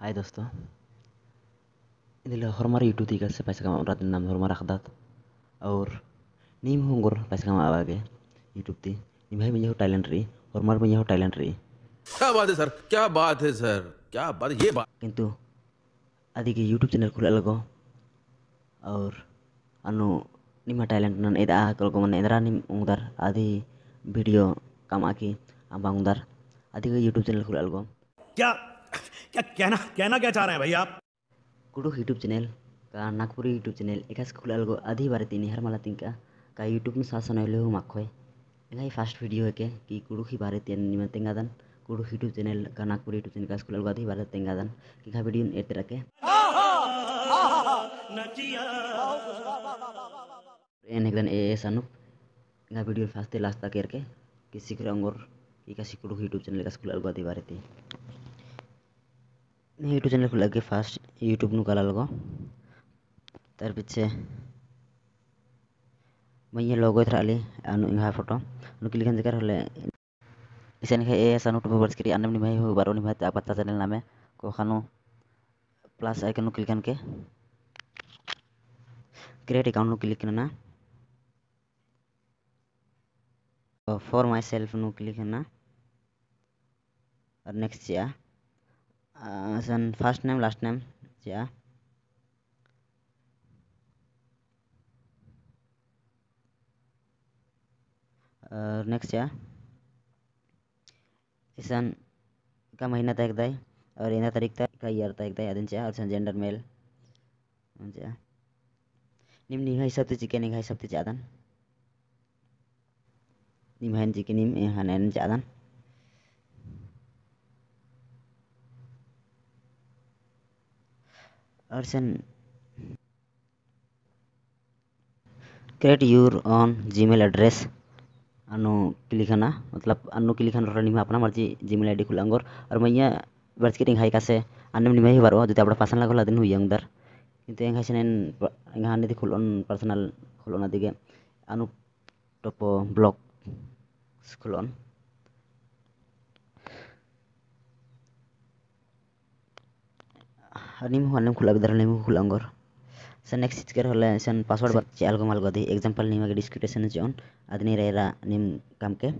हाय दोस्तों इधर हमारा यूट्यूब तरीका से पैसा कमा रहा नाम हमारा अखदात और नीम हूँ गुर पैसा कमा आवा यूट्यूब ती नीम भाई मुझे हो टैलेंट रही और मार मुझे टैलेंट रही क्या बात है सर क्या बात है सर क्या बात ये बात किंतु आदि के यूट्यूब चैनल खुला लगो और अनु ನಿಮ್ಮ ಟ್ಯಾಲೆಂಟ್ को ಇದು इधर ಎದ್ರ उंगदार आदि वीडियो कमा की ಹಾಕಿ उंगदार आदि के यूट्यूब चैनल खुला लगो क्या क्या कहना कहना क्या चाह रहे हैं भाई आप कुडू यूट्यूब चैनल का नागपुरी यूट्यूब चैनल एकास खुलालगो आधी बार तीन हर माला तिंका का यूट्यूब में शासन नले हो माखो एंगा फर्स्ट वीडियो है के कि कुडू ही बारे तीन निम तेंगादन कुडू यूट्यूब चैनल का नागपुरी यूट्यूब चैनल एकास खुलालगो आधी वीडियो एट रखे एन ए एस अनुप इंगा वीडियो फास्ट लास्ट तक किसी अंगोर यूट्यूब चैनल आधी बार ती यूट्यूब ચેનલ ખુલાકી के યુટ્યુબનું કાલા લગો ત્યાર तार पीछे मैं लगे આનું ઇંગા ફોટો આનું ક્લિક હન જકર હલે इसे नहीं ए सानू टू वर्स बारो निभाई आप चैनल नामे को खानो प्लस आइकन क्लिक करके क्रिएट अकाउंट नु क्लिक करना फॉर माय सेल्फ नु क्लिक करना और नेक्स्ट या as uh, in first name last name yeah uh, next इसन का महीना तय दाई और इंदा तारीख तक का ईयर तय दाई अदन चाहिए और सन जेंडर मेल चाहिए निम तो तो निम है सब तो चिकन निम है सब तो ज़्यादा Arson create your own Gmail address अनु क्लिक मतलब अनु क्लिक है रनिंग अपना मर्जी जीमेल आईडी खुला और और मैं यहाँ बर्च के हाई का से अन्य निभा ही बारो जो अपना पर्सनल खोला दिन हुई अंदर किंतु यहाँ से यहाँ निधि खुल पर्सनल खुलना दिगे अनु टोपो ब्लॉक खुलन नीमु हाल नीमु खुलाब इधर नीमु खुला अंगर से नेक्स्ट चीज कर होले से पासवर्ड बात चे अलग माल गदी एग्जांपल नीमा के डिस्क्रिप्शन चे ऑन आदमी रहेला नीम काम के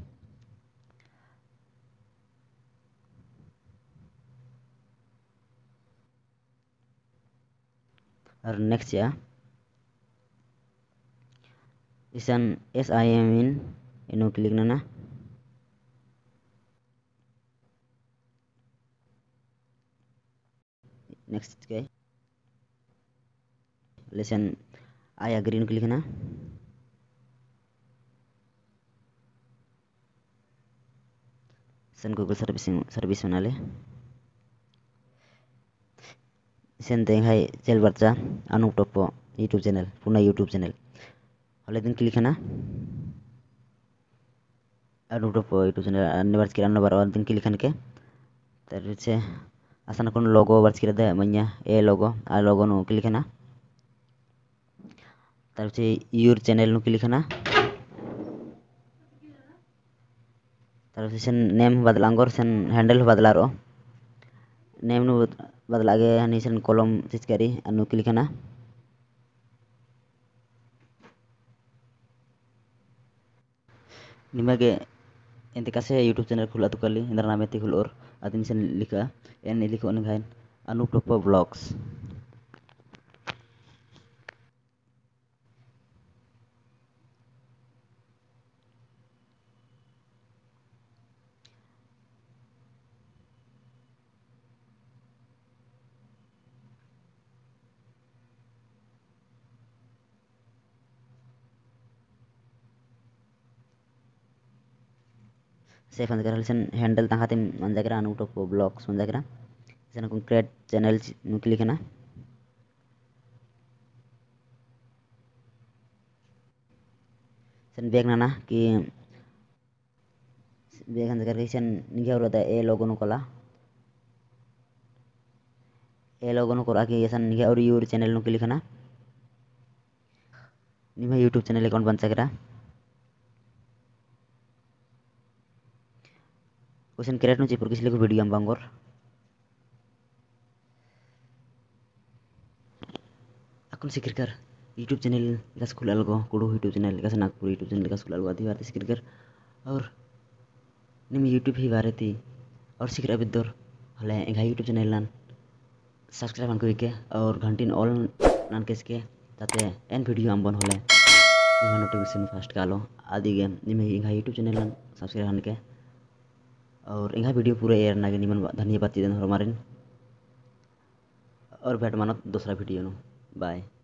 और नेक्स्ट या इसन एस आई एम इन इनो क्लिक ना नेक्स्ट क्या है लेसन आया ग्रीन इनको लिखना सन गूगल सर्विसिंग सर्विस बना ले सन चल बर्चा अनुप टप यूट्यूब चैनल पुनः यूट्यूब चैनल हले दिन क्लिक ना अनुप टप यूट्यूब चैनल अन्य बार्स के अन्य बार और दिन क्लिक के तरह से ಅಸನ ಕೊಂಡು ಲೋಗೋ ಬರ್ಸ್ಕಿರೋದೆ ಮಂಜ ಎ ಲೋಗೋ ಆ ಲೋಗೋನು ಕ್ಲಿಕ್ ಹನ તાર પછી યોર ચેનલનું ક્લિક હના તાર પછી સેન નેમ બદલાંગોર સેન હેન્ડલ બદલારો નેમનું બદલાગે હની સેન કોલમ ચીજ કરી આનું ક્લિક હના નિમગે ente kasih YouTube channel kulat kali, ini namanya Tihulur, ada di sini lika, ini lika online, anu vlogs. ᱥᱮ ᱯᱷᱟᱱᱫᱮᱠᱟᱨ ᱦᱮᱱᱰᱮᱞ ᱛᱟᱦᱮᱸ ᱠᱟᱛᱮ ᱚᱱ ᱡᱟᱭᱜᱟ ᱨᱮ ಅನ್ಬಿಟ್ಟು ಬ್ಲಾಗ್ಸ್ ಒಂದು దగ్గర ಸಣ್ಣ ಕ್ರಿಯೇಟ್ क्लिक है ना सन बेग ना कि बेग अंदर करके ए लोगों ला ए लोगों को आके ये सन निगे और यूर चैनल नो क्लिक ना निमे यूट्यूब चैनल अकाउंट बन सकेगा क्वेश्चन क्रिएट नो चिपुर किसले को वीडियो हम बांगोर अकुन सिकर कर यूट्यूब चैनल का स्कूल अलगो कुडू यूट्यूब चैनल का नागपुर यूट्यूब चैनल का स्कूल अलगो आदि भारतीय सिकर कर और निम यूट्यूब ही वारे थी और सिकर अभी दौर हले एंगा यूट्यूब चैनल नान सब्सक्राइब अन और घंटीन ऑल नान ताते एन वीडियो हम बन हले नोटिफिकेशन फास्ट कालो आदि गेम निम एंगा यूट्यूब चैनल नान सब्सक्राइब और यहाँ वीडियो पूरा एयर ना निमन धन्यवाद चीज़ हमारे और भेट मानो दूसरा वीडियो नो बाय